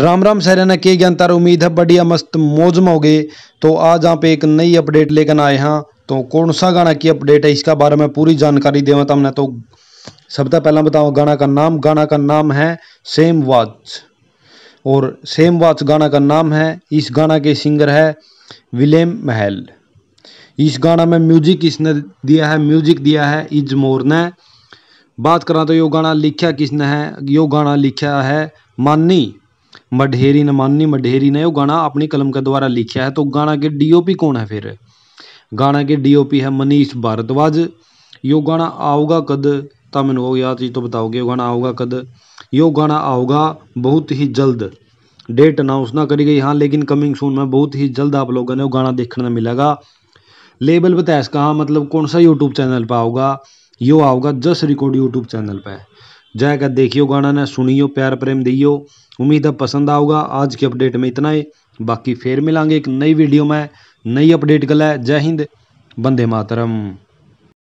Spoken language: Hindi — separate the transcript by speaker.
Speaker 1: राम राम सहराना के ज्ञान उम्मीद है बढ़िया मस्त मौज में हो गए तो आज आप एक नई अपडेट लेकर आए हैं तो कौन सा गाना की अपडेट है इसका बारे में पूरी जानकारी देव तमने तो सबसे पहला बताऊँ गाना का नाम गाना का नाम है सेम वाच और सेम वाच गाना का नाम है इस गाना के सिंगर है विलेम महल इस गाना में म्यूजिक इसने दिया है म्यूजिक दिया है इज मोर ने बात करा तो यो गाना लिखा किसने है यो गाना लिखा है माननी मढेरी ने माननी मढेरी ने वो गाना अपनी कलम के द्वारा लिखा है तो गाना के डीओपी कौन है फिर गाना के डीओपी है मनीष भारद्वाज यो गाना आऊगा कद तब मैं वो याद चीज़ तो बताओगे यो गाना आओगा कद यो गाना आऊगा बहुत ही जल्द डेट अनाउंस ना करी गई हाँ लेकिन कमिंग सून में बहुत ही जल्द आप लोगों ने वो गाना देखने में मिलेगा लेबल बताया इसका हाँ मतलब कौन सा यूट्यूब चैनल पर आऊगा यो आऊगा जस रिकॉर्ड यूट्यूब चैनल पर जायका देखियो गाना ने सुनियो प्यार प्रेम दियो उम्मीद है पसंद आऊगा आज के अपडेट में इतना ही बाकी फिर मिलांगे एक नई वीडियो में नई अपडेट कल जय हिंद बंदे मातरम